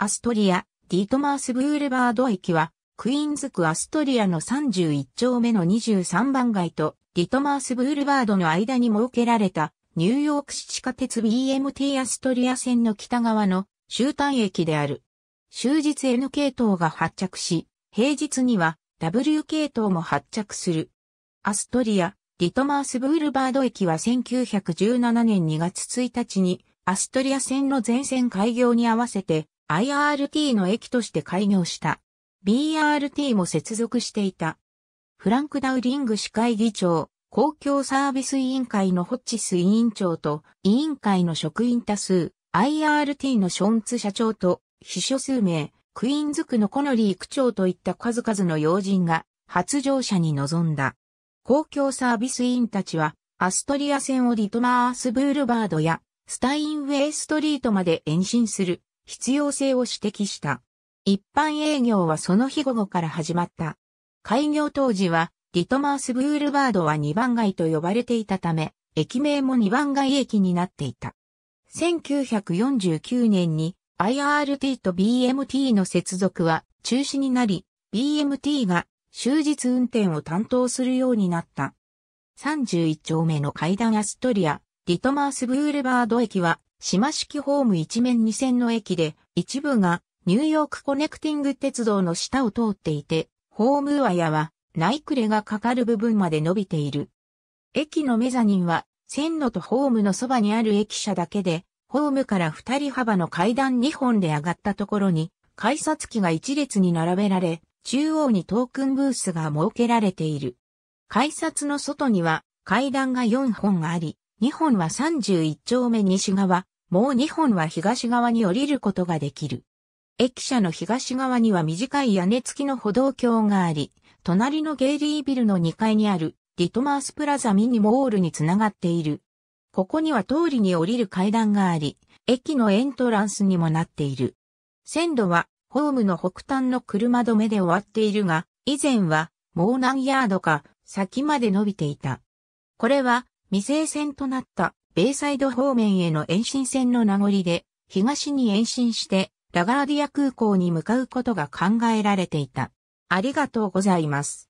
アストリア、ディートマース・ブールバード駅は、クイーンズ区アストリアの31丁目の23番街と、ディトマース・ブールバードの間に設けられた、ニューヨーク市地下鉄 BMT アストリア線の北側の終端駅である。終日 N 系統が発着し、平日には W 系統も発着する。アストリア、ディトマース・ブールバード駅は1917年2月1日に、アストリア線の全線開業に合わせて、IRT の駅として開業した。BRT も接続していた。フランク・ダウリング市会議長、公共サービス委員会のホッチス委員長と、委員会の職員多数、IRT のションツ社長と、秘書数名、クイーンズ区のコノリー区長といった数々の要人が、発乗者に臨んだ。公共サービス委員たちは、アストリア線をリトマースブールバードや、スタインウェイストリートまで延伸する必要性を指摘した。一般営業はその日午後から始まった。開業当時は、リトマースブールバードは2番街と呼ばれていたため、駅名も2番街駅になっていた。1949年に IRT と BMT の接続は中止になり、BMT が終日運転を担当するようになった。31丁目の階段アストリア、リトマースブールバード駅は島式ホーム一面二線の駅で、一部がニューヨークコネクティング鉄道の下を通っていて、ホームワヤは、ナイクレがかかる部分まで伸びている。駅のメザニンは、線路とホームのそばにある駅舎だけで、ホームから二人幅の階段二本で上がったところに、改札機が一列に並べられ、中央にトークンブースが設けられている。改札の外には階段が4本あり、2本は31丁目西側、もう2本は東側に降りることができる。駅舎の東側には短い屋根付きの歩道橋があり、隣のゲイリービルの2階にあるリトマースプラザミニモールにつながっている。ここには通りに降りる階段があり、駅のエントランスにもなっている。線路はホームの北端の車止めで終わっているが、以前はもう何ヤードか先まで伸びていた。これは未成線となったベイサイド方面への延伸線の名残で、東に延伸して、ラガーディア空港に向かうことが考えられていた。ありがとうございます。